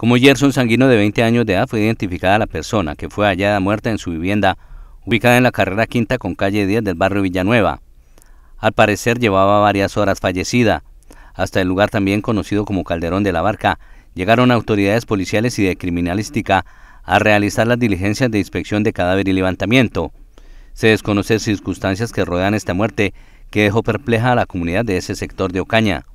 Como Gerson Sanguino de 20 años de edad fue identificada la persona que fue hallada muerta en su vivienda ubicada en la carrera quinta con calle 10 del barrio Villanueva. Al parecer llevaba varias horas fallecida. Hasta el lugar también conocido como Calderón de la Barca llegaron autoridades policiales y de criminalística a realizar las diligencias de inspección de cadáver y levantamiento. Se desconocen circunstancias que rodean esta muerte que dejó perpleja a la comunidad de ese sector de Ocaña.